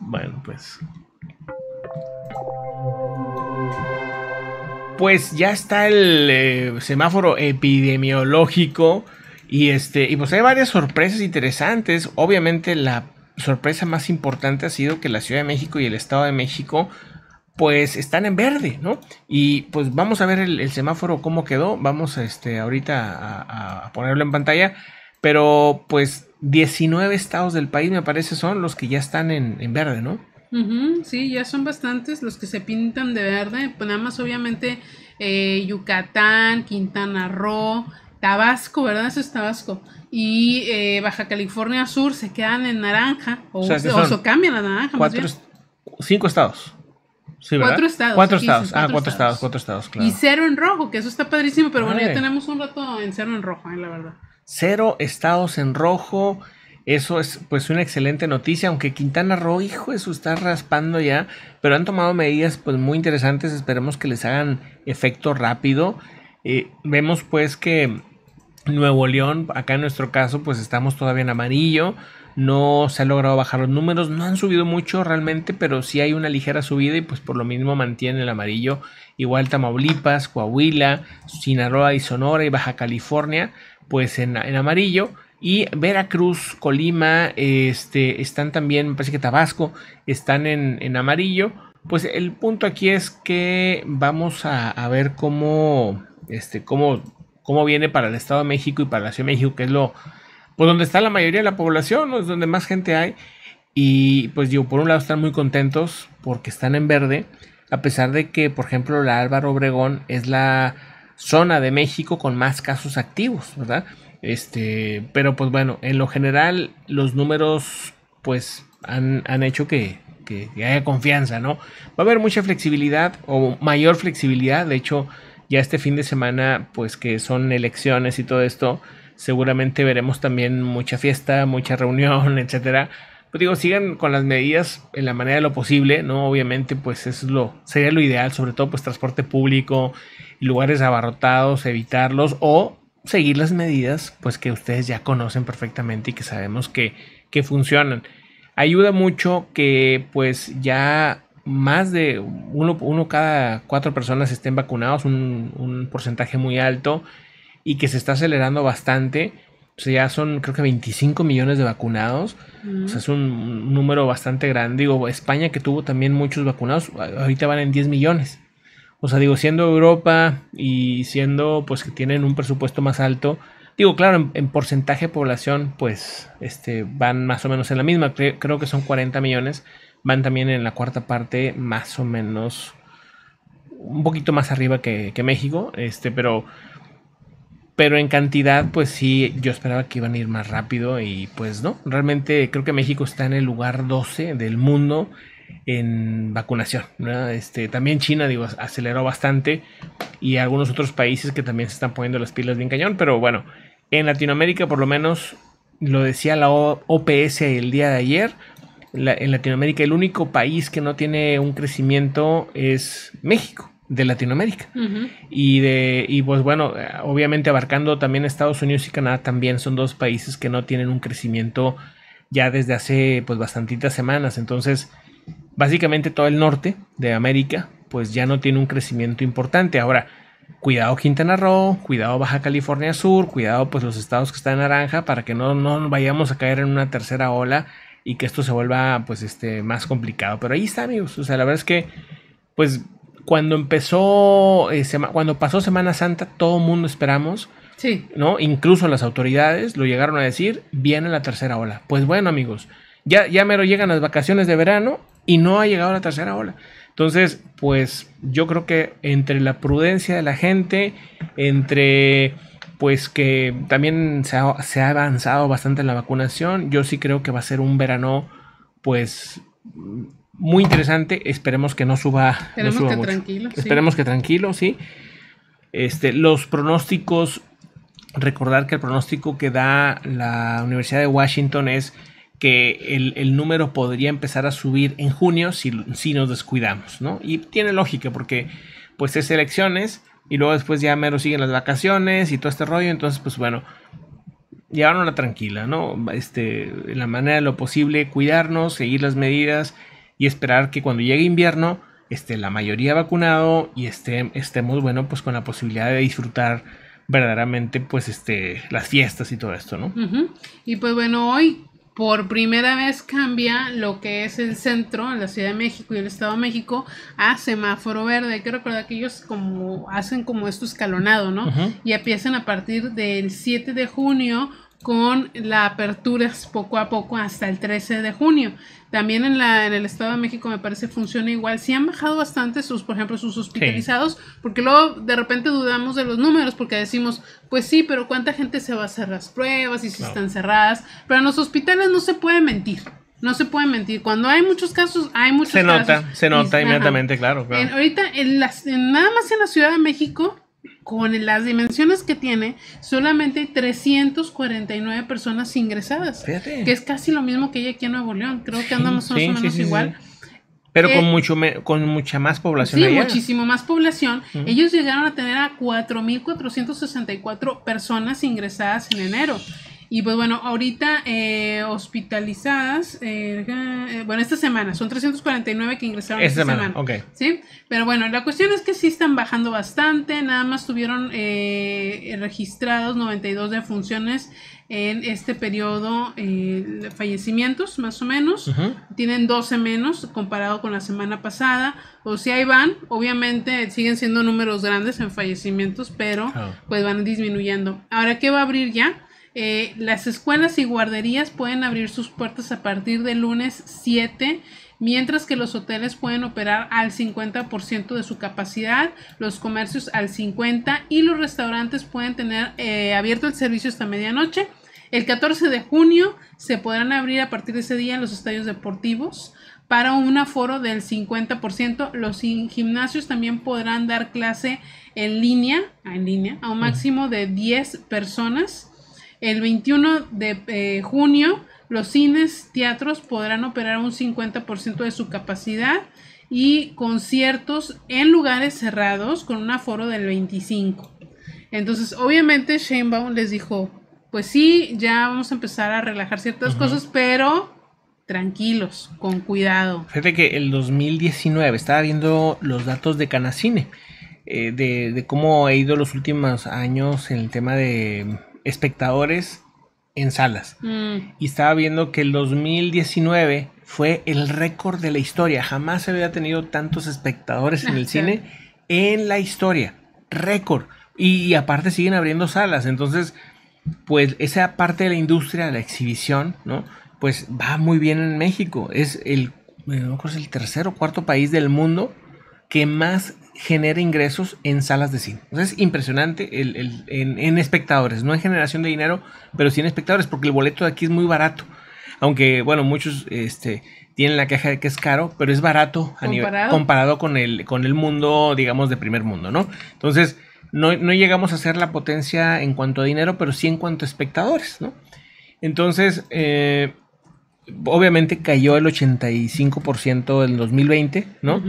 Bueno, pues. Pues ya está el eh, semáforo epidemiológico. Y este. Y pues hay varias sorpresas interesantes. Obviamente, la sorpresa más importante ha sido que la Ciudad de México y el Estado de México pues están en verde, ¿no? Y pues vamos a ver el, semáforo cómo quedó. Vamos a este, ahorita a, ponerlo en pantalla. Pero pues 19 estados del país me parece son los que ya están en, verde, ¿no? mhm sí, ya son bastantes los que se pintan de verde. Pues nada más obviamente eh, Yucatán, Quintana Roo, Tabasco, ¿verdad? Eso es Tabasco. Y eh, Baja California Sur se quedan en naranja. O, cambian a naranja. Cinco estados. Sí, cuatro estados. Cuatro estados. Ah, cuatro estados. cuatro estados, claro. Y cero en rojo, que eso está padrísimo, pero bueno, ya tenemos un rato en cero en rojo, eh, la verdad. Cero estados en rojo. Eso es pues una excelente noticia, aunque Quintana Roo, hijo eso está raspando ya, pero han tomado medidas pues muy interesantes, esperemos que les hagan efecto rápido. Eh, vemos pues que Nuevo León, acá en nuestro caso pues estamos todavía en amarillo, no se ha logrado bajar los números, no han subido mucho realmente, pero sí hay una ligera subida y pues por lo mismo mantiene el amarillo. Igual Tamaulipas, Coahuila, Sinaloa y Sonora y Baja California, pues en, amarillo. Y Veracruz, Colima, este, están también, me parece que Tabasco, están en, amarillo. Pues el punto aquí es que vamos a, ver cómo, este, cómo, cómo viene para el Estado de México y para la Ciudad de México, que es lo, pues donde está la mayoría de la población, es donde más gente hay. Y pues digo, por un lado están muy contentos porque están en verde, a pesar de que, por ejemplo, la Álvaro Obregón es la zona de México con más casos activos, ¿verdad? Este, pero pues bueno, en lo general los números pues han, hecho que, haya confianza, ¿no? Va a haber mucha flexibilidad o mayor flexibilidad, de hecho ya este fin de semana pues que son elecciones y todo esto, seguramente veremos también mucha fiesta, mucha reunión, etcétera, digo, sigan con las medidas en la manera de lo posible, ¿no? Obviamente, pues es lo, sería lo ideal, sobre todo pues transporte público, lugares abarrotados, evitarlos o seguir las medidas pues que ustedes ya conocen perfectamente y que sabemos que, que funcionan. Ayuda mucho que pues ya más de uno, uno cada cuatro personas estén vacunados, un porcentaje muy alto y que se está acelerando bastante o sea, ya son creo que 25 millones de vacunados. O sea, mm. es un número bastante grande. Digo, España que tuvo también muchos vacunados, ahorita van en 10 millones. O sea, digo, siendo Europa y siendo pues que tienen un presupuesto más alto, digo, claro, en, porcentaje de población pues este van más o menos en la misma, creo, que son 40 millones, van también en la cuarta parte más o menos un poquito más arriba que, que México, este, pero pero en cantidad, pues sí, yo esperaba que iban a ir más rápido y pues no. Realmente creo que México está en el lugar 12 del mundo en vacunación. Este, también China, digo, aceleró bastante y algunos otros países que también se están poniendo las pilas bien cañón. Pero bueno, en Latinoamérica por lo menos, lo decía la OPS el día de ayer, en Latinoamérica el único país que no tiene un crecimiento es México de Latinoamérica. Y de y pues bueno, obviamente abarcando también Estados Unidos y Canadá también son dos países que no tienen un crecimiento ya desde hace pues bastantitas semanas, entonces básicamente todo el norte de América pues ya no tiene un crecimiento importante. Ahora, cuidado Quintana Roo, cuidado Baja California Sur, cuidado pues los estados que están en naranja para que no no vayamos a caer en una tercera ola y que esto se vuelva pues este más complicado, pero ahí está, amigos. O sea, la verdad es que pues cuando empezó, eh, cuando pasó Semana Santa, todo mundo esperamos, sí. ¿no? Incluso las autoridades lo llegaron a decir, viene la tercera ola. Pues bueno, amigos, ya, ya mero llegan las vacaciones de verano y no ha llegado la tercera ola. Entonces, pues yo creo que entre la prudencia de la gente, entre pues que también se ha, se ha avanzado bastante en la vacunación, yo sí creo que va a ser un verano pues muy interesante. Esperemos que no suba. Esperemos que tranquilo. Esperemos sí. que tranquilo, sí. Este, los pronósticos, recordar que el pronóstico que da la Universidad de Washington es que el, número podría empezar a subir en junio si, nos descuidamos, ¿no? Y tiene lógica porque pues es elecciones y luego después ya mero siguen las vacaciones y todo este rollo, entonces pues bueno, no la tranquila, ¿no? Este, la manera de lo posible, cuidarnos, seguir las medidas, y esperar que cuando llegue invierno esté la mayoría vacunado y esté, estemos, bueno, pues con la posibilidad de disfrutar verdaderamente, pues, este, las fiestas y todo esto, ¿no? Y pues bueno, hoy por primera vez cambia lo que es el centro, en la Ciudad de México y el Estado de México, a semáforo verde. Hay que recordar que ellos como hacen como esto escalonado, ¿no? Y empiezan a partir del 7 de junio con la apertura pues, poco a poco hasta el 13 de junio. También en, la, en el Estado de México me parece funciona igual. Sí han bajado bastante sus, por ejemplo, sus hospitalizados, porque luego de repente dudamos de los números, porque decimos, pues sí, pero ¿cuánta gente se va a hacer las pruebas y si están cerradas? Pero en los hospitales no se puede mentir. No se puede mentir. Cuando hay muchos casos, hay muchos se casos. Se nota, se nota inmediatamente, claro. ahorita, en las, nada más en la Ciudad de México, con las dimensiones que tiene, solamente hay 349 personas ingresadas. Que es casi lo mismo que hay aquí en Nuevo León. Creo que andamos más o menos igual. Pero con, eh, mucho con mucha más población. Sí, muchísimo más población. Ellos llegaron a tener a 4.464 personas ingresadas en enero. Y pues bueno, ahorita eh, hospitalizadas, eh, eh, bueno, esta semana, son 349 que ingresaron esta, semana. ¿sí? Pero bueno, la cuestión es que sí están bajando bastante, nada más tuvieron eh, registrados 92 defunciones en este periodo, de fallecimientos más o menos, tienen 12 menos comparado con la semana pasada, o si ahí van, obviamente siguen siendo números grandes en fallecimientos, pero ah. pues van disminuyendo. Ahora, ¿qué va a abrir ya? Eh, las escuelas y guarderías pueden abrir sus puertas a partir del lunes 7 mientras que los hoteles pueden operar al 50% de su capacidad, los comercios al 50% y los restaurantes pueden tener eh, abierto el servicio hasta medianoche. El 14 de junio se podrán abrir a partir de ese día los estadios deportivos para un aforo del 50%. Los gimnasios también podrán dar clase en línea, en línea a un máximo de 10 personas. El 21 de eh, junio, los cines, teatros podrán operar un 50% de su capacidad y conciertos en lugares cerrados con un aforo del 25. Entonces, obviamente, Sheinbaum les dijo, pues sí, ya vamos a empezar a relajar ciertas cosas, pero tranquilos, con cuidado. Fíjate que el 2019 estaba viendo los datos de Canacine, eh, de, de, cómo he ido los últimos años en el tema de espectadores en salas. Mm. Y estaba viendo que el 2019 fue el récord de la historia. Jamás se había tenido tantos espectadores en el cine en la historia. Récord. Y, aparte siguen abriendo salas. Entonces, pues esa parte de la industria, la exhibición, ¿no? Pues va muy bien en México. Es el, eh, es el tercer o cuarto país del mundo que más genera ingresos en salas de cine. es impresionante en, espectadores, no en generación de dinero, pero sí en espectadores, porque el boleto de aquí es muy barato. Aunque, bueno, muchos este, tienen la queja de que es caro, pero es barato a nivel, comparado con el, con el mundo, digamos, de primer mundo, ¿no? Entonces, no, llegamos a ser la potencia en cuanto a dinero, pero sí en cuanto a espectadores, ¿no? Entonces, eh, obviamente cayó el 85% en 2020, ¿no?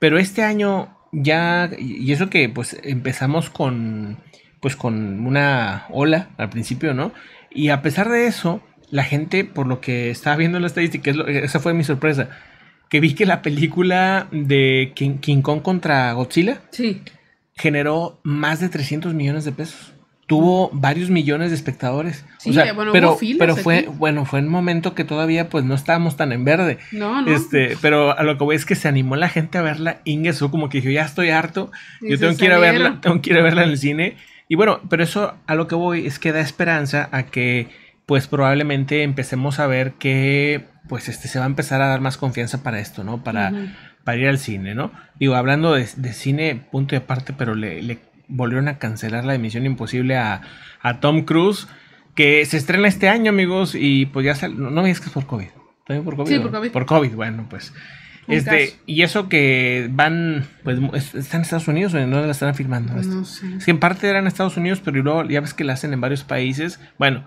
Pero este año ya, y eso que pues empezamos con, pues con una ola al principio, ¿no? Y a pesar de eso, la gente, por lo que estaba viendo en la estadística, esa fue mi sorpresa, que vi que la película de King, Kong contra Godzilla generó más de 300 millones de pesos tuvo varios millones de espectadores. Sí, bueno, pero, pero fue, bueno, fue un momento que todavía pues no estábamos tan en verde. No, no. Este, pero a lo que voy es que se animó la gente a verla, eso como que dijo, ya estoy harto, yo tengo que ir a verla, tengo que verla en el cine. Y bueno, pero eso a lo que voy es que da esperanza a que pues probablemente empecemos a ver que pues este se va a empezar a dar más confianza para esto, ¿no? Para, ir al cine, ¿no? Digo, hablando de, cine, punto y aparte, pero le volvieron a cancelar la emisión imposible a, a Tom Cruise, que se estrena este año, amigos, y pues ya sale, no, es que es por COVID. ¿También por COVID? por COVID. bueno, pues. este, y eso que van, pues, ¿están en Estados Unidos o no la están filmando? No este, sé. Es en parte eran Estados Unidos, pero luego ya ves que la hacen en varios países. Bueno,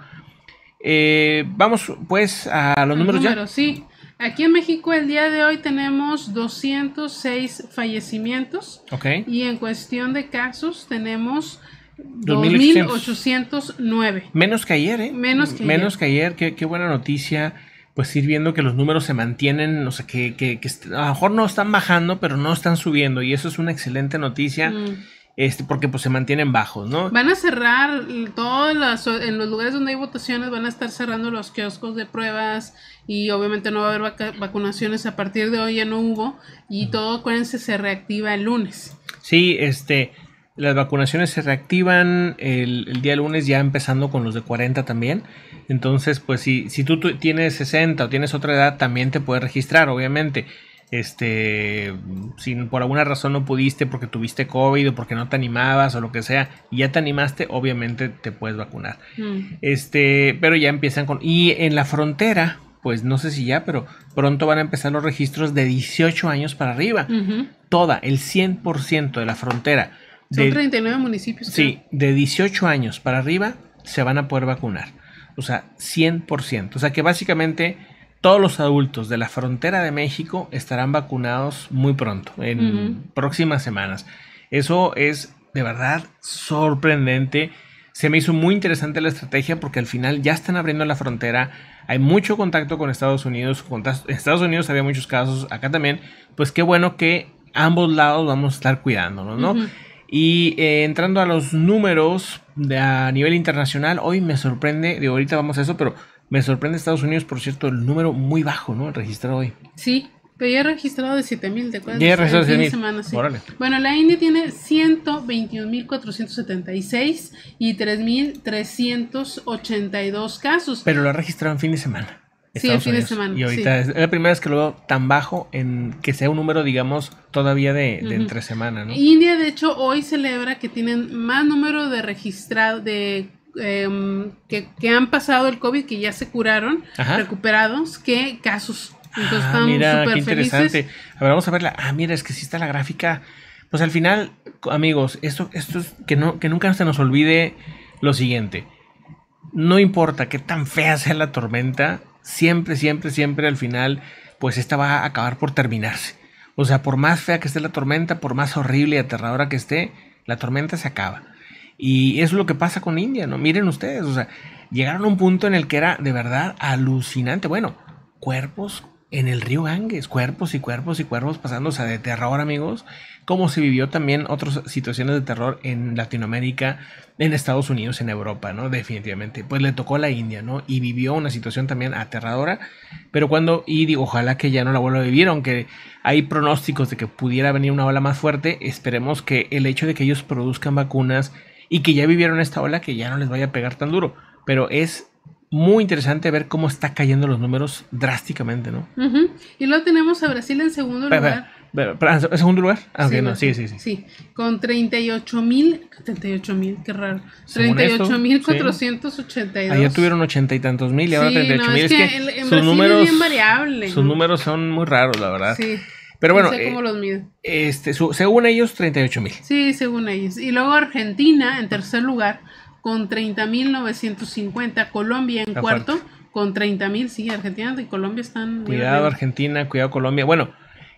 eh, vamos pues a los números, números, ya. Sí, Aquí en México el día de hoy tenemos 206 fallecimientos. Y en cuestión de casos tenemos 2.809. Menos que ayer, ¿eh? Menos que Menos ayer. Que ayer. Qué, buena noticia. Pues ir viendo que los números se mantienen, o sea, que, que, a lo mejor no están bajando, pero no están subiendo. Y eso es una excelente noticia. Mm. Este, porque pues se mantienen bajos, ¿no? Van a cerrar todas en los lugares donde hay votaciones van a estar cerrando los kioscos de pruebas y obviamente no va a haber vacunaciones a partir de hoy ya no hubo y todo, acuérdense, se reactiva el lunes. Sí, este, las vacunaciones se reactivan el, día lunes ya empezando con los de 40 también, entonces pues si, si tú tienes 60 o tienes otra edad también te puedes registrar, obviamente este, si por alguna razón no pudiste porque tuviste COVID o porque no te animabas o lo que sea, y ya te animaste, obviamente te puedes vacunar. Mm. Este, pero ya empiezan con... Y en la frontera, pues no sé si ya, pero pronto van a empezar los registros de 18 años para arriba. Toda, el 100% de la frontera. De, 39 municipios. Sí, de 18 años para arriba se van a poder vacunar. O sea, 100%. O sea que básicamente todos los adultos de la frontera de México estarán vacunados muy pronto, en próximas semanas. Eso es de verdad sorprendente. Se me hizo muy interesante la estrategia porque al final ya están abriendo la frontera. Hay mucho contacto con Estados Unidos. En Estados Unidos había muchos casos, acá también. Pues qué bueno que ambos lados vamos a estar cuidándonos, ¿no? Y eh, entrando a los números a nivel internacional, hoy me sorprende, de ahorita vamos a eso, pero me sorprende Estados Unidos, por cierto, el número muy bajo, ¿no? registrado hoy. Sí, pero ya he registrado de 7000, ¿de acuerdo? Ya he registrado de 7000. sí. Bueno, la India tiene 121.476 y 3.382 casos. Pero lo ha registrado en fin de semana. sí, en fin de semana. Y ahorita es la primera vez que lo veo tan bajo en que sea un número, digamos, todavía de, entre semana, ¿no? India, de hecho, hoy celebra que tienen más número de registrado, de Em, que, han pasado el COVID, que ya se curaron, recuperados, que casos. Entonces ah, mira, qué interesante. A ver, vamos a verla. Ah, mira, es que sí está la gráfica. Pues al final, amigos, esto, esto es que, no, que nunca se nos olvide lo siguiente. No importa qué tan fea sea la tormenta, siempre, siempre, siempre al final, pues esta va a acabar por terminarse. O sea, por más fea que esté la tormenta, por más horrible y aterradora que esté, la tormenta se acaba. Y es lo que pasa con India, ¿no? Miren ustedes, o sea, llegaron a un punto en el que era de verdad alucinante. Bueno, cuerpos en el río Ganges, cuerpos y cuerpos y cuerpos pasándose de terror, amigos, como se vivió también otras situaciones de terror en Latinoamérica, en Estados Unidos, en Europa, ¿no? Definitivamente. Pues le tocó a la India, ¿no? Y vivió una situación también aterradora, pero cuando, y digo, ojalá que ya no la vuelva a vivir, aunque hay pronósticos de que pudiera venir una ola más fuerte, esperemos que el hecho de que ellos produzcan vacunas, y que ya vivieron esta ola que ya no les vaya a pegar tan duro. Pero es muy interesante ver cómo está cayendo los números drásticamente, ¿no? Y luego tenemos a Brasil en segundo lugar. ¿En segundo lugar? Ah, sí, sí, sí, sí. con 38 mil, 38 mil, qué raro. 38 mil 482. Ayer tuvieron ochenta y tantos mil y ahora 38 mil. es, que, sus números, es Sus números son muy raros, la verdad. Sí. Pero bueno, eh, Este, según ellos, 38 mil. Sí, según ellos. Y luego Argentina en tercer lugar con mil 950. Colombia en cuarto con con mil. sí, Argentina y Colombia están... Cuidado Argentina, cuidado Colombia. Bueno,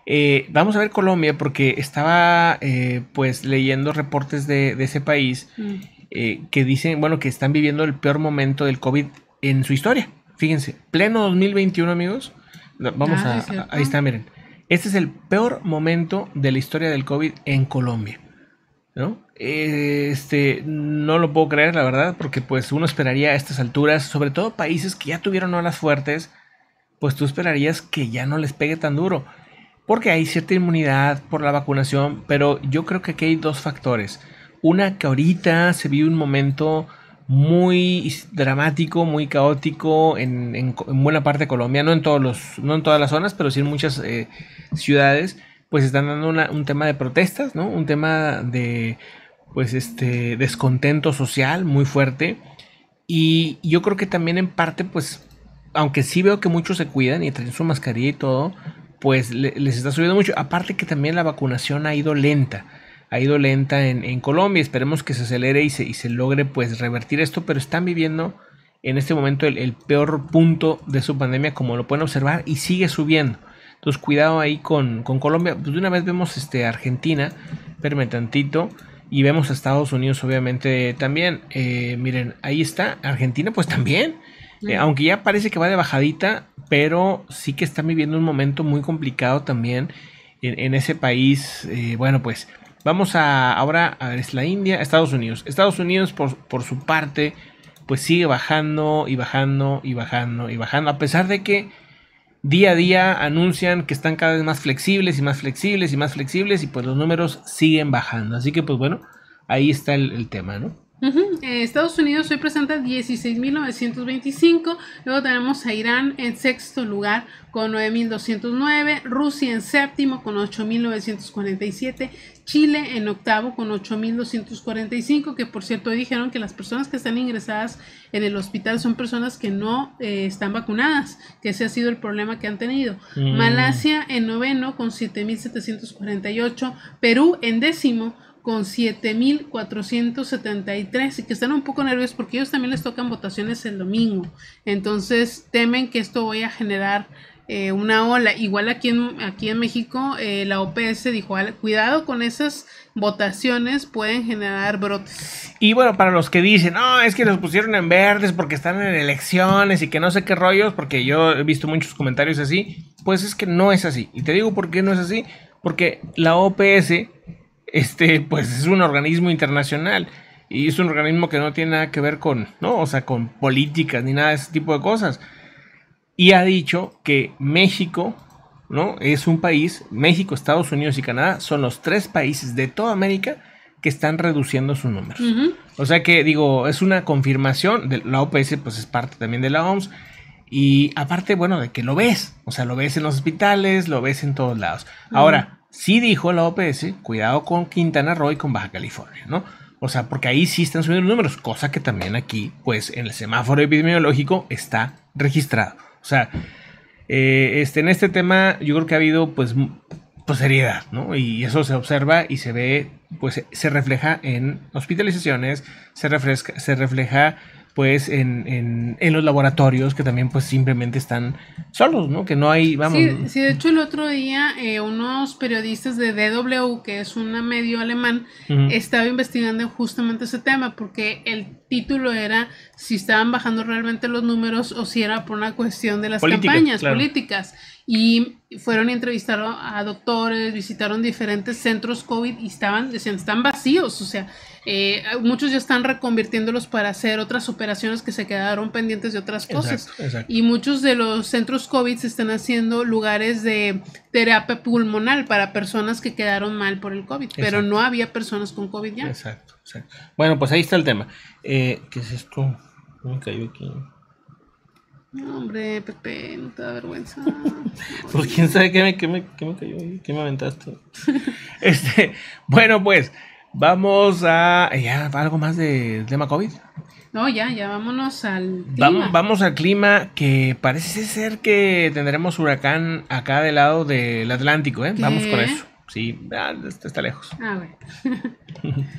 eh, vamos a ver Colombia porque estaba eh, pues leyendo reportes de, ese país mm. que dicen, bueno, que están viviendo el peor momento del COVID en su historia. Fíjense, pleno 2021 amigos. Vamos ah, a, ahí está, miren. Este es el peor momento de la historia del COVID en Colombia. ¿no? Este, no lo puedo creer, la verdad, porque pues uno esperaría a estas alturas, sobre todo países que ya tuvieron olas fuertes, pues tú esperarías que ya no les pegue tan duro, porque hay cierta inmunidad por la vacunación, pero yo creo que aquí hay dos factores. Una, que ahorita se vive un momento muy dramático, muy caótico en, buena parte de Colombia, no en, todos los, no en todas las zonas, pero sí en muchas eh, ciudades, pues están dando un tema de protestas, ¿no? Un tema de, pues, este descontento social muy fuerte. Y yo creo que también en parte, pues, aunque sí veo que muchos se cuidan y traen su mascarilla y todo, pues les está subiendo mucho. Aparte que también la vacunación ha ido lenta ha ido lenta en, Colombia. Esperemos que se acelere y se, se, logre pues revertir esto, pero están viviendo en este momento el, peor punto de su pandemia, como lo pueden observar, y sigue subiendo. Entonces, cuidado ahí con, Colombia. Pues de una vez vemos este, Argentina, espérame tantito. Y vemos a Estados Unidos, obviamente, también. Eh, miren, ahí está. Argentina, pues también. Eh, aunque ya parece que va de bajadita, pero sí que están viviendo un momento muy complicado también en, ese país. Eh, bueno, pues Vamos a ahora a ver, es la India, Estados Unidos. Estados Unidos por, su parte pues sigue bajando y bajando y bajando y bajando a pesar de que día a día anuncian que están cada vez más flexibles y más flexibles y más flexibles y pues los números siguen bajando. Así que pues bueno, ahí está el tema, ¿no? Estados Unidos hoy presenta 16.925, luego tenemos a Irán en sexto lugar con 9.209, Rusia en séptimo con 8.947, Chile en octavo con 8.245, que por cierto dijeron que las personas que están ingresadas en el hospital son personas que no eh, están vacunadas, que ese ha sido el problema que han tenido. Mm. Malasia en noveno con 7.748, Perú en décimo con 7.473 y que están un poco nerviosos porque ellos también les tocan votaciones el domingo. Entonces temen que esto vaya a generar eh, una ola. Igual aquí en, aquí en México eh, la OPS dijo, cuidado con esas votaciones, pueden generar brotes. Y bueno, para los que dicen, no, es que los pusieron en verdes porque están en elecciones y que no sé qué rollos, porque yo he visto muchos comentarios así, pues es que no es así. Y te digo por qué no es así, porque la OPS este, pues es un organismo internacional y es un organismo que no tiene nada que ver con, ¿no? O sea, con políticas ni nada de ese tipo de cosas. Y ha dicho que México, ¿no? Es un país, México, Estados Unidos y Canadá son los tres países de toda América que están reduciendo su números. O sea que digo, es una confirmación, de, la OPS pues es parte también de la OMS. Y aparte, bueno, de que lo ves, o sea, lo ves en los hospitales, lo ves en todos lados. Ahora, sí dijo la OPS, cuidado con Quintana Roo y con Baja California, ¿no? O sea, porque ahí sí están subiendo los números, cosa que también aquí, pues en el semáforo epidemiológico está registrado. O sea, eh, este, en este tema yo creo que ha habido pues, pues seriedad, ¿no? Y eso se observa y se ve, pues se refleja en hospitalizaciones, se, refresca, se refleja pues en, en, los laboratorios que también pues simplemente están solos, ¿no? Que no hay, vamos. Sí, de hecho el otro día eh, unos periodistas de DW, que es una medio alemán, estaba investigando justamente ese tema porque el título era si estaban bajando realmente los números o si era por una cuestión de las campañas políticas. Y fueron a entrevistar a doctores, visitaron diferentes centros COVID y estaban, decían, están vacíos, o sea, eh, muchos ya están reconvirtiéndolos para hacer otras operaciones que se quedaron pendientes de otras cosas. Y muchos de los centros COVID se están haciendo lugares de terapia pulmonar para personas que quedaron mal por el COVID, pero no había personas con COVID ya. Exacto. Bueno, pues ahí está el tema. Eh, ¿Qué es esto? Me cayó aquí. hombre, Pepe, no te da vergüenza. pues quién sabe qué me, qué me, qué me cayó ahí, qué me aventaste. este, bueno, pues vamos a. Eh, ¿Ya algo más del tema COVID? No, ya, ya vámonos al clima. Vamos, vamos, al clima que parece ser que tendremos huracán acá del lado del Atlántico, ¿eh? Vamos con eso. Sí, ah, está lejos. A ah, ver.